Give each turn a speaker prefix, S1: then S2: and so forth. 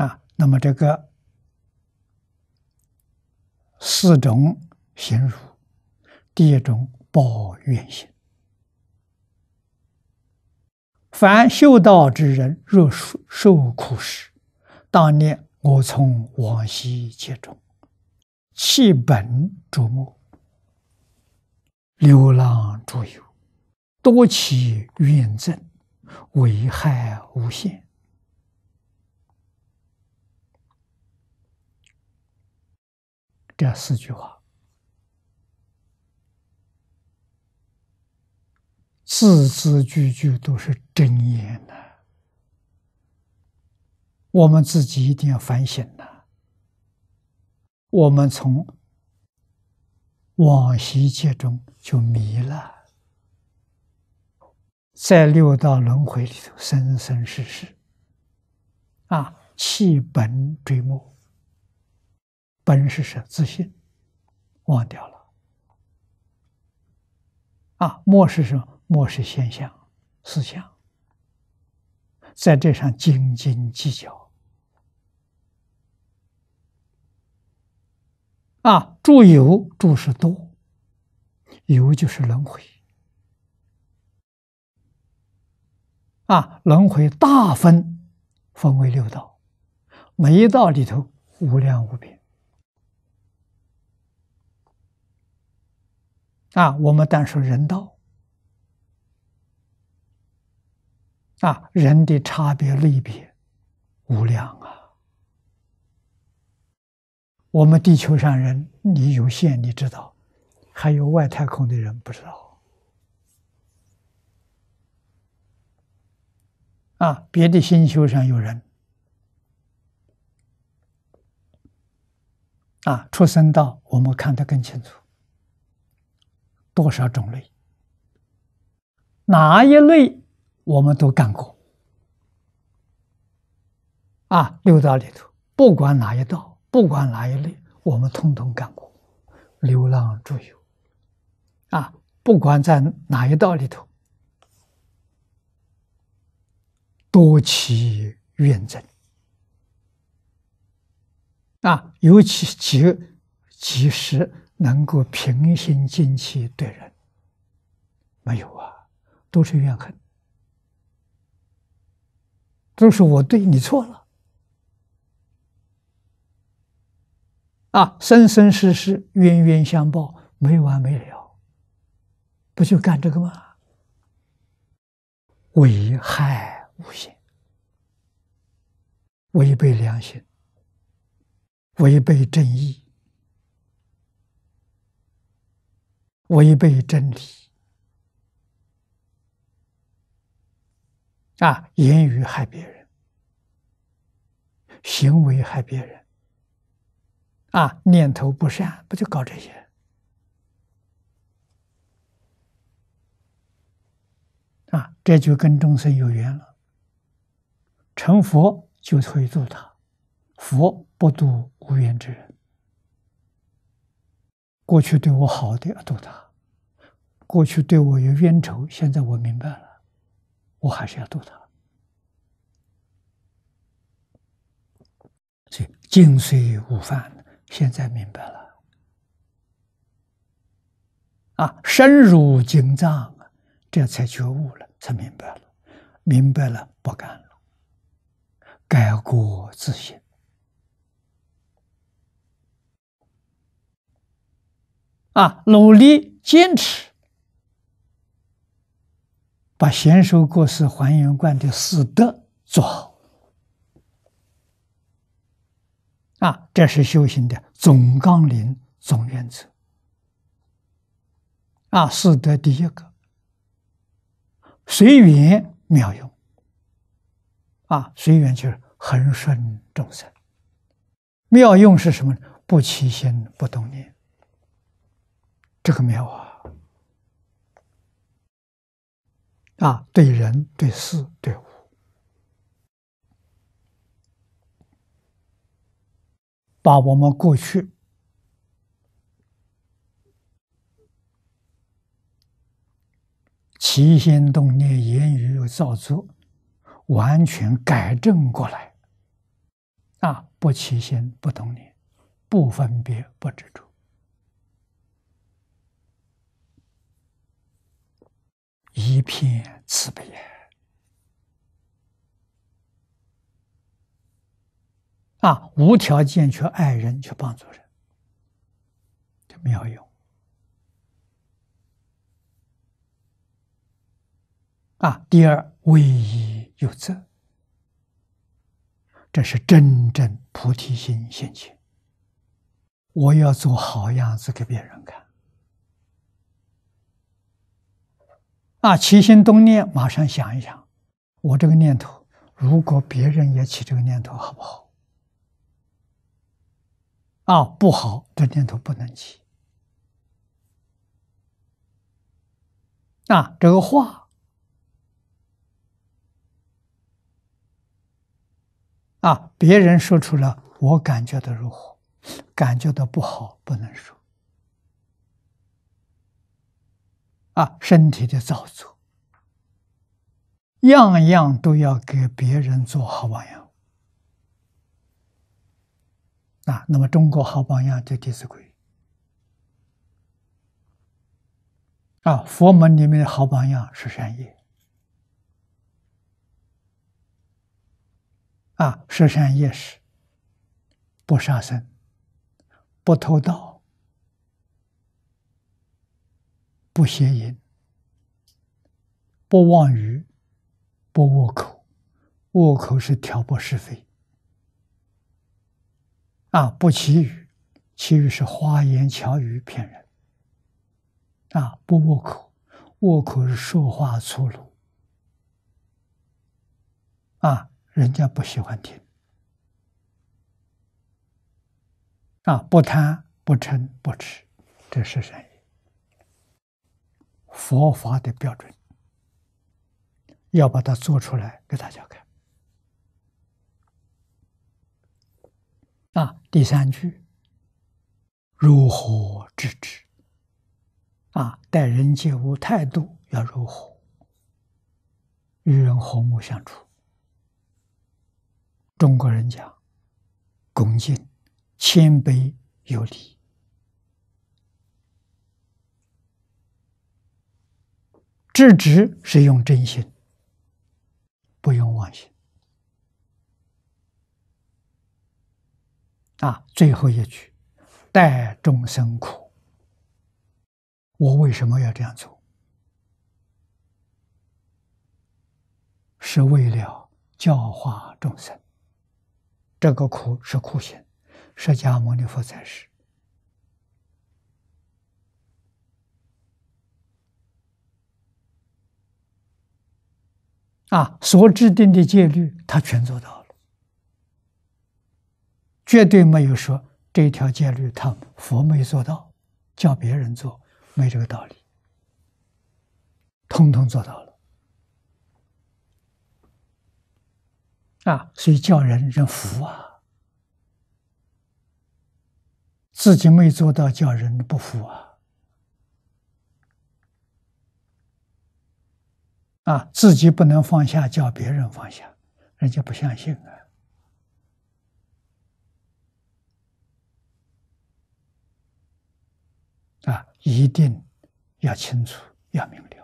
S1: 啊，那么这个四种行如，第一种抱怨心。凡修道之人，若受受苦时，当年我从往昔接种，弃本逐末，流浪逐游，多起怨憎，危害无限。这四句话，字字句句都是真言呐。我们自己一定要反省呐。我们从往昔界中就迷了，在六道轮回里头生生世世，啊，弃本追末。本是是自信，忘掉了啊！末是么？末是现象思想，在这上斤斤计较啊！住有住是多有就是轮回啊！轮回大分分为六道，每一道里头无量无边。啊，我们单说人道，啊，人的差别类别无量啊。我们地球上人，你有限，你知道；还有外太空的人，不知道。啊，别的星球上有人，啊，出生道，我们看得更清楚。多少种类？哪一类我们都干过啊？六道里头，不管哪一道，不管哪一类，我们通通干过，流浪、住游，啊，不管在哪一道里头，多起怨憎啊，尤其几几十。能够平心静气对人，没有啊，都是怨恨，都是我对你错了，啊，生生世世冤冤相报，没完没了，不就干这个吗？危害无限，违背良心，违背正义。违背真理，啊！言语害别人，行为害别人，啊！念头不善，不就搞这些？啊！这就跟众生有缘了。成佛就会度他，佛不度无缘之人。过去对我好的要度他。过去对我有冤仇，现在我明白了，我还是要躲他。所以井水无犯，现在明白了。啊，深入经藏，这才觉悟了，才明白了，明白了，不干了，改过自新。啊，努力坚持。把贤寿过世还原观的四德做好，啊，这是修行的总纲领、总原则。啊，四德第一个，随缘妙用。啊，随缘就是恒顺众生，妙用是什么？不起心，不动念，这个妙啊！啊，对人、对事、对物，把我们过去起心动念、言语造作，完全改正过来。啊，不起心、不动念、不分别、不执着。一片慈悲啊，无条件去爱人，去帮助人，这有用啊。第二，唯一有责，这是真正菩提心现情。我要做好样子给别人看。啊，起心动念，马上想一想，我这个念头，如果别人也起这个念头，好不好？啊，不好，这念头不能起。啊，这个话，啊，别人说出了，我感觉到如何？感觉到不好，不能说。啊，身体的造作，样样都要给别人做好榜样。啊，那么中国好榜样就《弟子规》。啊，佛门里面的好榜样是善业。啊，十善业是不杀生，不偷盗。不谐音，不妄语，不沃口。沃口是挑拨是非。啊，不绮语，绮语是花言巧语骗人。啊，不沃口，沃口是说话粗鲁。啊，人家不喜欢听。啊，不贪，不嗔，不痴，这是谁？佛法的标准，要把它做出来给大家看。啊，第三句，如何制止？啊，待人接物态度要如何？与人和睦相处。中国人讲，恭敬、谦卑、有礼。智执是用真心，不用妄心。啊，最后一句，待众生苦。我为什么要这样做？是为了教化众生。这个苦是苦心，释迦牟尼佛在是。啊，所制定的戒律，他全做到了，绝对没有说这条戒律他佛没做到，叫别人做没这个道理，通通做到了。啊，所以叫人人服啊，自己没做到叫人不服啊。啊，自己不能放下，叫别人放下，人家不相信啊！啊，一定要清楚，要明了。